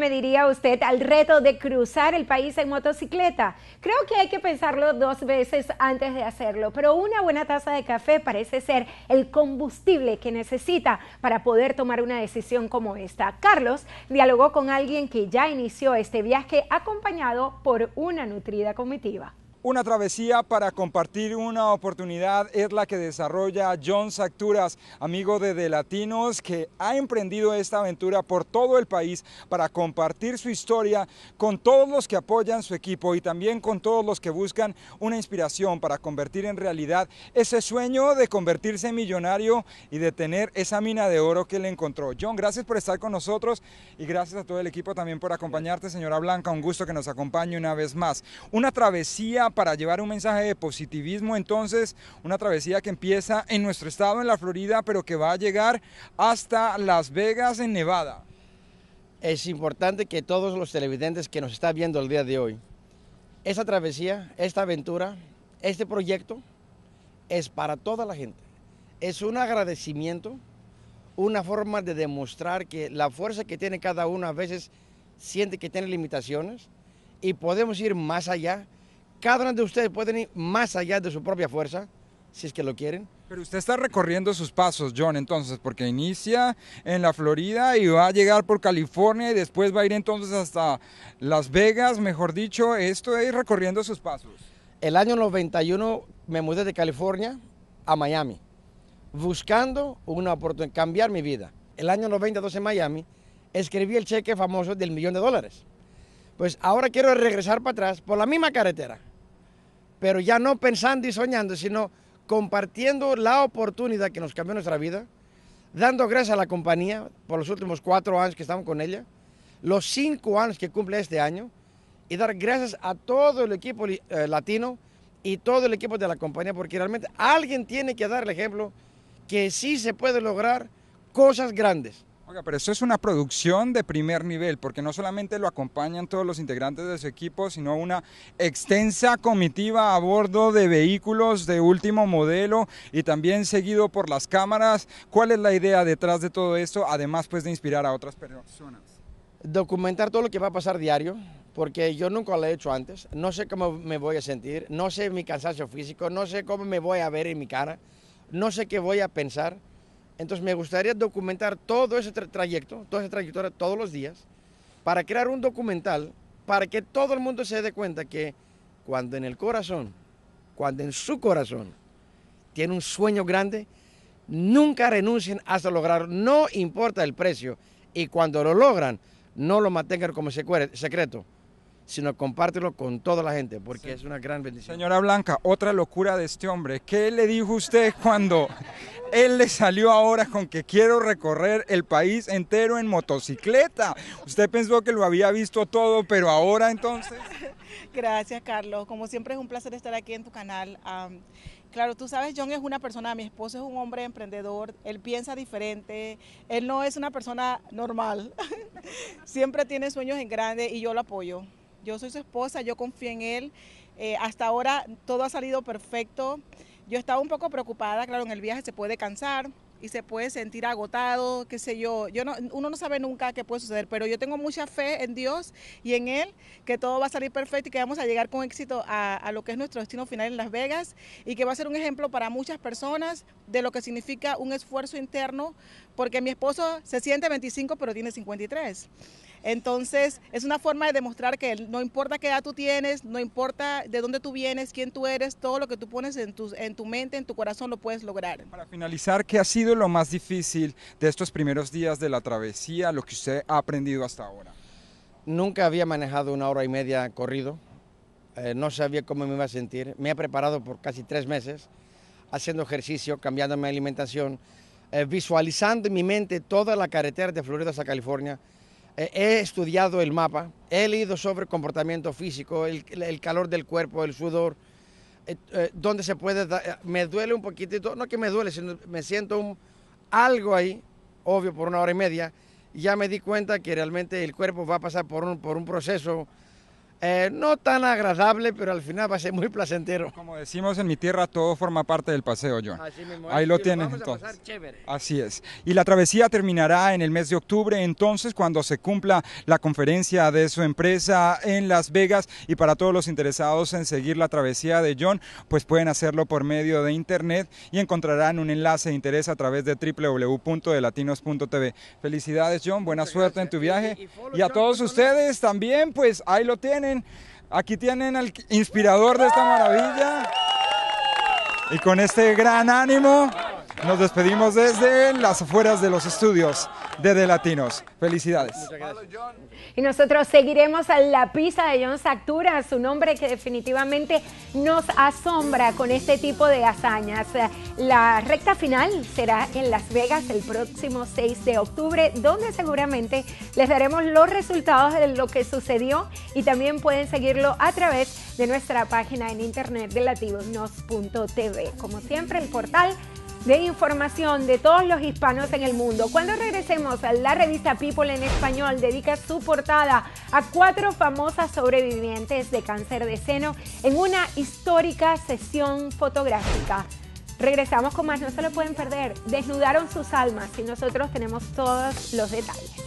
me diría usted al reto de cruzar el país en motocicleta? Creo que hay que pensarlo dos veces antes de hacerlo, pero una buena taza de café parece ser el combustible que necesita para poder tomar una decisión como esta. Carlos dialogó con alguien que ya inició este viaje acompañado por una nutrida comitiva. Una travesía para compartir una oportunidad es la que desarrolla John Sacturas, amigo de De Latinos, que ha emprendido esta aventura por todo el país para compartir su historia con todos los que apoyan su equipo y también con todos los que buscan una inspiración para convertir en realidad ese sueño de convertirse en millonario y de tener esa mina de oro que le encontró. John, gracias por estar con nosotros y gracias a todo el equipo también por acompañarte, señora Blanca. Un gusto que nos acompañe una vez más. Una travesía para llevar un mensaje de positivismo, entonces una travesía que empieza en nuestro estado, en la Florida, pero que va a llegar hasta Las Vegas, en Nevada. Es importante que todos los televidentes que nos están viendo el día de hoy, esta travesía, esta aventura, este proyecto es para toda la gente. Es un agradecimiento, una forma de demostrar que la fuerza que tiene cada uno a veces siente que tiene limitaciones y podemos ir más allá cada uno de ustedes puede ir más allá de su propia fuerza, si es que lo quieren. Pero usted está recorriendo sus pasos, John, entonces, porque inicia en la Florida y va a llegar por California y después va a ir entonces hasta Las Vegas, mejor dicho, esto es recorriendo sus pasos. El año 91 me mudé de California a Miami, buscando una oportunidad, cambiar mi vida. El año 92 en Miami escribí el cheque famoso del millón de dólares. Pues ahora quiero regresar para atrás por la misma carretera pero ya no pensando y soñando, sino compartiendo la oportunidad que nos cambió nuestra vida, dando gracias a la compañía por los últimos cuatro años que estamos con ella, los cinco años que cumple este año, y dar gracias a todo el equipo eh, latino y todo el equipo de la compañía, porque realmente alguien tiene que dar el ejemplo que sí se puede lograr cosas grandes pero eso es una producción de primer nivel, porque no solamente lo acompañan todos los integrantes de su equipo, sino una extensa comitiva a bordo de vehículos de último modelo y también seguido por las cámaras. ¿Cuál es la idea detrás de todo esto, además pues de inspirar a otras personas? Documentar todo lo que va a pasar diario, porque yo nunca lo he hecho antes, no sé cómo me voy a sentir, no sé mi cansancio físico, no sé cómo me voy a ver en mi cara, no sé qué voy a pensar entonces me gustaría documentar todo ese trayecto, toda esa trayectoria todos los días, para crear un documental, para que todo el mundo se dé cuenta que cuando en el corazón, cuando en su corazón tiene un sueño grande, nunca renuncien hasta lograrlo, no importa el precio. Y cuando lo logran, no lo mantengan como secreto, sino compártelo con toda la gente, porque es una gran bendición. Señora Blanca, otra locura de este hombre. ¿Qué le dijo usted cuando él le salió ahora con que quiero recorrer el país entero en motocicleta. Usted pensó que lo había visto todo, pero ahora entonces... Gracias, Carlos. Como siempre es un placer estar aquí en tu canal. claro, tú sabes, John es una persona, mi esposo es un hombre emprendedor, él piensa diferente, él no es una persona normal. siempre tiene sueños en grande y yo lo apoyo. Yo soy su esposa, yo confío en él. Eh, hasta ahora todo ha salido perfecto. Yo estaba un poco preocupada, claro, en el viaje se puede cansar y se puede sentir agotado, qué sé yo. Yo no, uno no sabe nunca qué puede suceder, pero yo tengo mucha fe en Dios y en Él, que todo va a salir perfecto y que vamos a llegar con éxito a, a lo que es nuestro destino final en Las Vegas y que va a ser un ejemplo para muchas personas de lo que significa un esfuerzo interno, porque mi esposo se siente 25 pero tiene 53. Entonces, es una forma de demostrar que no importa qué edad tú tienes, no importa de dónde tú vienes, quién tú eres, todo lo que tú pones en tu, en tu mente, en tu corazón, lo puedes lograr. Para finalizar, ¿qué ha sido lo más difícil de estos primeros días de la travesía, lo que usted ha aprendido hasta ahora? Nunca había manejado una hora y media corrido, eh, no sabía cómo me iba a sentir. Me he preparado por casi tres meses, haciendo ejercicio, cambiando mi alimentación, eh, visualizando en mi mente toda la carretera de Florida hasta California he estudiado el mapa, he leído sobre comportamiento físico, el, calor del cuerpo, el sudor, eh, eh, donde se puede... dar... Eh, me duele un poquitito, no que me duele, sino me siento un, algo ahí, obvio, por una hora y media, y ya me di cuenta que realmente el cuerpo va a pasar por por un proceso eh, no tan agradable, pero al final va a ser muy placentero. Como decimos en mi tierra, todo forma parte del paseo, John. Ahí eh, lo tienen. entonces. Así es. Y la travesía terminará en el mes de octubre, entonces cuando se cumpla la conferencia de su empresa en Las Vegas y para todos los interesados en seguir la travesía de John, pues pueden hacerlo por medio de internet y encontrarán un enlace de interés a través de www.delatinos.tv. Felicidades, John, buena suerte en tu viaje y, a todos ustedes también, pues ahí lo tienen aquí tienen al inspirador de esta maravilla. Y con este gran ánimo nos despedimos desde las afueras de los estudios de The Latinos. Felicidades. Y nosotros seguiremos a la pista de John Sactura, su nombre que definitivamente nos asombra con este tipo de hazañas. La recta final será en Las Vegas el próximo 6 de octubre, donde seguramente les daremos los resultados de lo que sucedió y también pueden seguirlo a través de nuestra página en internet de Lativosnos.tv. Como siempre, el portal de información de todos los hispanos en el mundo. Cuando regresemos, la revista People en español dedica su portada a cuatro famosas sobrevivientes de cáncer de seno en una histórica sesión fotográfica. Regresamos con más, no se lo pueden perder. Desnudaron sus almas y nosotros tenemos todos los detalles.